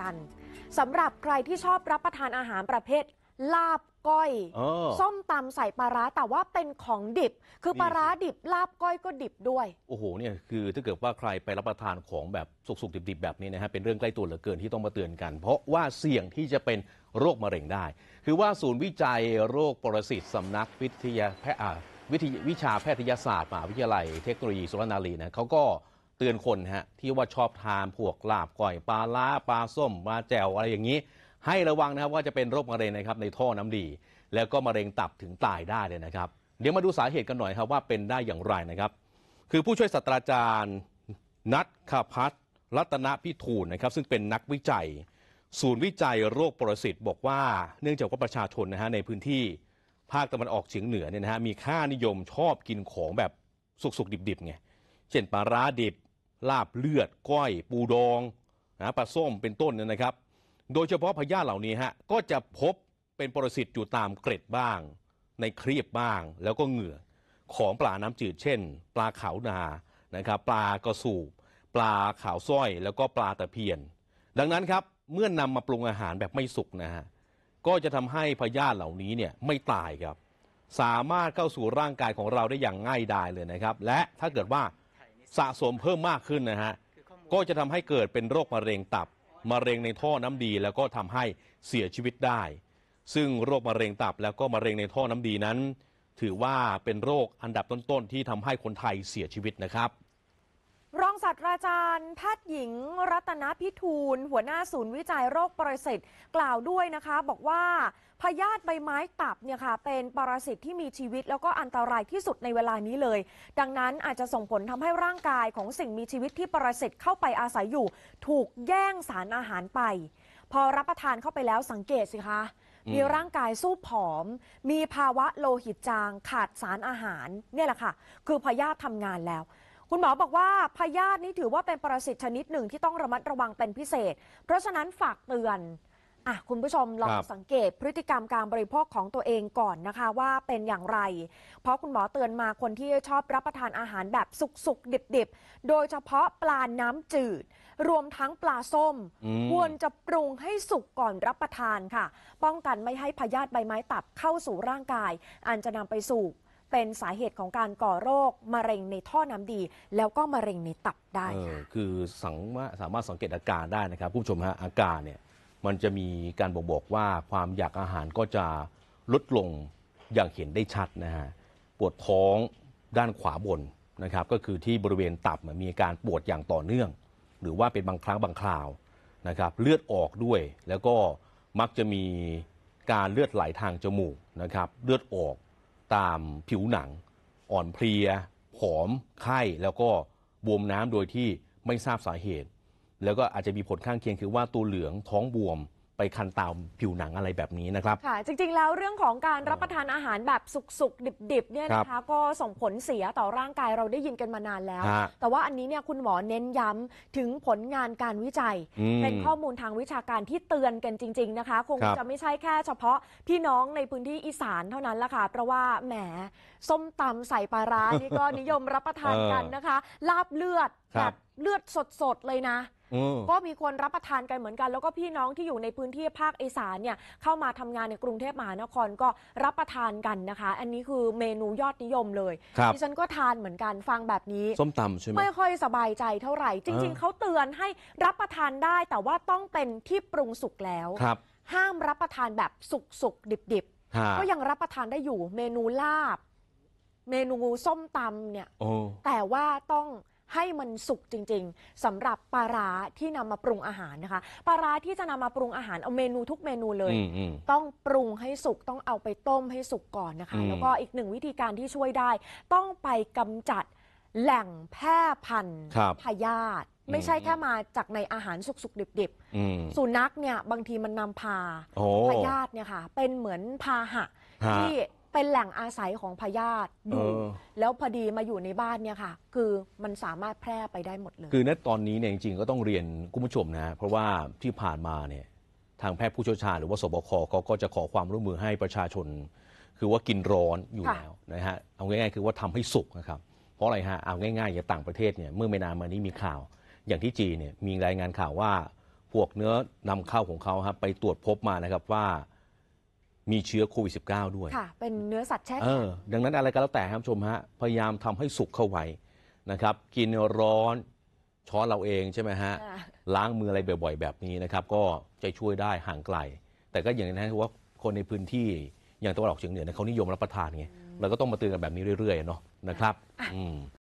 กันสำหรับใครที่ชอบรับประทานอาหารประเภทลาบก้อยส้มตำใส่ปลาร้าแต่ว่าเป็นของดิบ คือปลาร้าดิบ ลาบก้อยก็ดิบด้วยโอ้โหเนี่ยคือถ้าเกิดว่าใครไปรับประทานของแบบสุกๆ ดิบๆแบบนี้นะฮะเป็นเรื่องใกล้ตัวเหลือเกินที่ต้องมาเตือนกัน เพราะว่าเสี่ยงที่จะเป็นโรคมะเร็งได้ คือว่าศูนย์วิจัยโรคปรสิตสำนักวิทยาแพทย์วิชาแพทยศาสตร์มหาวิทยาลัย เทคโนโลยีสุรนารีนะเขาก็เตือนคนฮะที่ว่าชอบทานพวกลาบก่อยปลาล่าปลาส้มปลาแจ่วอะไรอย่างนี้ ให้ระวังนะครับว่าจะเป็นโรคมะเร็งนะครับในท่อน้ำดี แล้วก็มะเร็งตับถึงตายได้เลยนะครับ เดี๋ยวมาดูสาเหตุกันหน่อยครับว่าเป็นได้อย่างไรนะครับ คือผู้ช่วยศาสตราจารย์นัทขพัฒรัตนพิทูลนะครับ ซึ่งเป็นนักวิจัย ศูนย์วิจัยโรคปรสิตบอกว่าเนื่องจากว่าประชาชนนะฮะในพื้นที่ภาคตะวันออกเฉียงเหนือเนี่ยนะฮะมีค่านิยมชอบกินของแบบสุกๆดิบๆไงเช่นปลาร้าดิบลาบเลือดก้อย ปูดองนะปลาส้มเป็นต้นนะครับ โดยเฉพาะพยาธิเหล่านี้ฮะก็จะพบเป็นปรสิตอยู่ตามเกร็ดบ้าง ในครีบบ้างแล้วก็เหงื่อของปลาน้ำจืดเช่น ปลาขาวนา นะครับปลากระสูบปลาขาวส้อย แล้วก็ปลาตะเพียน ดังนั้นครับเมื่อนนำมาปรุงอาหารแบบไม่สุกนะฮะก็จะทำให้พยาธิเหล่านี้เนี่ยไม่ตายครับ สามารถเข้าสู่ร่างกายของเราได้อย่างง่ายดายเลยนะครับ และถ้าเกิดว่าสะสมเพิ่มมากขึ้นนะฮะก็จะทำให้เกิดเป็นโรคมะเร็งตับมะเร็งในท่อน้ำดี แล้วก็ทำให้เสียชีวิตได้ ซึ่งโรคมะเร็งตับแล้วก็มะเร็งในท่อน้ำดีนั้น ถือว่าเป็นโรคอันดับต้นๆที่ทำให้คนไทยเสียชีวิตนะครับรองศาสตราจารย์แพทย์หญิง รัตนพิทูลหัวหน้าศูนย์ วิจัยโรคปรสิตกล่าวด้วยนะคะ บอกว่า พยาธิใบไม้ตับเนี่ยค่ะ เป็นปรสิตที่มีชีวิตแล้วก็อันตรายที่สุดในเวลานี้เลย ดังนั้นอาจจะส่งผลทำให้ร่างกายของสิ่งมีชีวิตที่ปรสิตเข้าไปอาศัยอยู่ ถูกแย่งสารอาหารไป พอรับประทานเข้าไปแล้วสังเกตสิคะมีร่างกายสู้ผอม มีภาวะโลหิตจางขาดสารอาหารเนี่ยแหละค่ะคือพยาธิทำงานแล้วคุณหมอบอกว่าพยาธินี้ถือว่าเป็นปรสิตชนิดหนึ่งที่ต้องระมัดระวังเป็นพิเศษ เพราะฉะนั้นฝากเตือนอ่ะคุณผู้ชมลองสังเกตพฤติกรรมการบริโภคของตัวเองก่อนนะคะว่าเป็นอย่างไร เพราะคุณหมอเตือนมาคนที่ชอบรับประทานอาหารแบบสุกๆ ดิบๆ โดยเฉพาะปลาน้ำจืด รวมทั้งปลาส้ม ควรจะปรุงให้สุกก่อนรับประทานค่ะ ป้องกันไม่ให้พยาธิใบไม้ตับเข้าสู่ร่างกายอันจะนำไปสู่เป็นสาเหตุของการก่อโรค มะเร็งในท่อน้ำดี แล้วก็มะเร็งในตับได้ออคือสังว่าสามารถสังเกตอาการได้นะครับผู้ชมฮะอาการเนี่ยมันจะมีการบอกบอกว่าความอยากอาหารก็จะลดลงอย่างเห็นได้ชัดนะฮะปวดท้องด้านขวาบนนะครับ ก็คือที่บริเวณตับมีอาการปวดอย่างต่อเนื่อง หรือว่าเป็นบางครั้งบางคราวนะครับเลือดออกด้วย แล้วก็มักจะมีการเลือดไหลทางจมูกนะครับ เลือดออกตามผิวหนัง อ่อนเพลียผอมไข้แล้วก็บวมน้ำโดยที่ไม่ทราบสาเหตุ แล้วก็อาจจะมีผลข้างเคียงคือว่าตัวเหลืองท้องบวมไปคันตามผิวหนังอะไรแบบนี้นะครับค่ะจริงๆแล้วเรื่องของการรับประทานอาหารแบบสุกๆ ดิบๆเนี่ยนะคะ ก็ส่งผลเสียต่อร่างกายเราได้ยินกันมานานแล้ว แต่ว่าอันนี้เนี่ยคุณหมอเน้นย้ำถึงผลงานการวิจัย เป็นข้อมูลทางวิชาการที่เตือนกันจริง ๆ นะคะ คงคจะไม่ใช่แค่เฉพาะพี่น้องในพื้นที่อีสานเท่านั้นละค่ะเพราะว่าแหมส้มตำใส่ปลาร้านี่ก็นิยมรับประทานกันนะคะลาบเลือดแบบเลือดสดๆ เลยนะ ก็มีคนรับประทานกันเหมือนกัน แล้วก็พี่น้องที่อยู่ในพื้นที่ภาคอีสานเนี่ย เข้ามาทำงานในกรุงเทพมหานครก็รับประทานกันนะคะ อันนี้คือเมนูยอดนิยมเลยดิฉันก็ทานเหมือนกัน ฟังแบบนี้ส้มตำใช่ไหมไม่ค่อยสบายใจเท่าไหร่ จริง ๆเขาเตือนให้รับประทานได้แต่ว่าต้องเป็นที่ปรุงสุกแล้วครับห้ามรับประทานแบบสุกๆดิบๆ ก็ยังรับประทานได้อยู่ เมนูลาบ เมนูส้มตำเนี่ยแต่ว่าต้องให้มันสุกจริงๆ สำหรับปลาร้าที่นำมาปรุงอาหารนะคะปลาร้าที่จะนำมา ปรุงอาหารเอาเมนูทุกเมนูเลยต้องปรุงให้สุกต้องเอาไปต้มให้สุกก่อนนะคะ แล้วก็อีกหนึ่งวิธีการที่ช่วยได้ต้องไปกำจัดแหล่งแพร่พันธุ์พยาธิไม่ใช่แค่มาจากในอาหารสุกๆดิบๆสุนัขเนี่ยบางทีมันนำพาพยาธิเนี่ยค่ะ เป็นเหมือนพาหะที่เป็นแหล่งอาศัยของพยาธิอยู่แล้วพอดีมาอยู่ในบ้านเนี่ยค่ะ คือมันสามารถแพร่ไปได้หมดเลย คือณตอนนี้เนี่ยจริงๆก็ต้องเรียนคุณผู้ชมนะเพราะว่าที่ผ่านมาเนี่ย ทางแพทย์ผู้เชี่ยวชาญหรือว่าสบคเขาก็จะขอความร่วมมือให้ประชาชน คือว่ากินร้อนอยู่แล้วนะฮะ เอาง่ายๆคือว่าทำให้สุกนะครับ เพราะอะไรฮะ เอาง่ายๆ อย่างต่างประเทศเนี่ยเมื่อไม่นานมานี้มีข่าว อย่างที่จีนเนี่ยมีรายงานข่าวว่าพวกเนื้อนำเข้าของเขาครับไปตรวจพบมานะครับว่ามีเชื้อโควิด -19 ด้วยค่ะเป็นเนื้อสัตว์แช่เอแข็งอดังนั้นอะไรก็แล้วแต่ครับชมฮะ พยายามทำให้สุกเข้าไว้นะครับ กินร้อนช้อนเราเองใช่ไหมฮะ ล้างมืออะไรบ่อยๆแบบนี้นะครับ ก็จะช่วยได้ห่างไกล แต่ก็อย่างนั้นว่าคนในพื้นที่อย่างตะวันออกเฉียงเหนือเเขานิยมรับประทานไง เราก็ต้องมาเตือนกันแบบนี้เรื่อยๆเนาะนะครับอืม